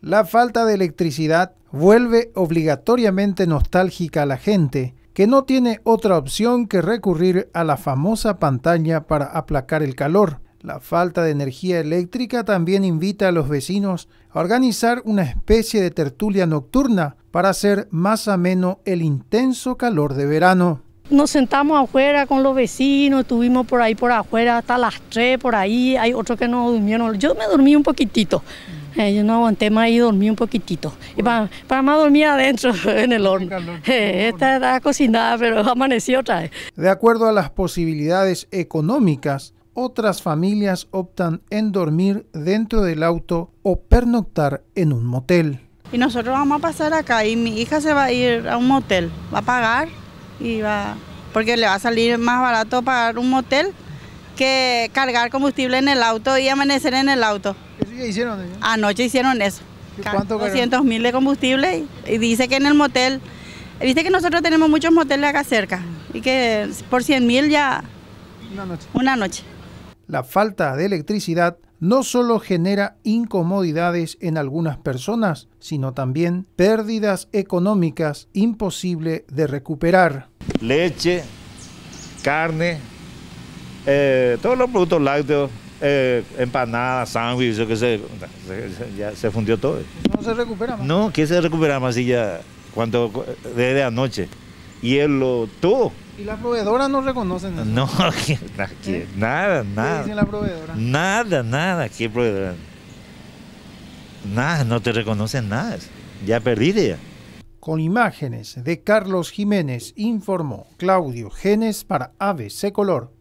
La falta de electricidad vuelve obligatoriamente nostálgica a la gente, que no tiene otra opción que recurrir a la famosa pantalla para aplacar el calor. La falta de energía eléctrica también invita a los vecinos a organizar una especie de tertulia nocturna para hacer más ameno el intenso calor de verano. Nos sentamos afuera con los vecinos, estuvimos por ahí por afuera hasta las 3 por ahí, hay otros que no durmieron, yo me dormí un poquitito. Eh, yo no aguanté más y dormí un poquitito. Y para, para, más dormí adentro, en el horno. Eh, esta era cocinada, pero amaneció otra vez. De acuerdo a las posibilidades económicas, otras familias optan en dormir dentro del auto o pernoctar en un motel. Y nosotros vamos a pasar acá y mi hija se va a ir a un motel, va a pagar y va, porque le va a salir más barato pagar un motel que cargar combustible en el auto y amanecer en el auto. ¿Qué hicieron Anoche hicieron eso. ¿Cuánto mil de combustible y, dice que en el motel, dice que nosotros tenemos muchos moteles acá cerca y que por 100 mil ya... Una noche. La falta de electricidad no solo genera incomodidades en algunas personas, sino también pérdidas económicas imposible de recuperar. Leche, carne, eh, todos los productos lácteos eh, empanadas, sándwiches, yo qué sé, ya se fundió todo. No se recupera más. No, ¿qué se recupera más si ya, cuando, desde anoche. Y él lo tuvo. Y las proveedoras no reconocen nada. No, nada, nada. ¿Qué ¿Eh? dicen la proveedora? Nada, nada, ¿qué proveedora? Nada, no te reconocen nada. Ya perdiste ya. Con imágenes de Carlos Jiménez informó Claudio Genes para ABC Color.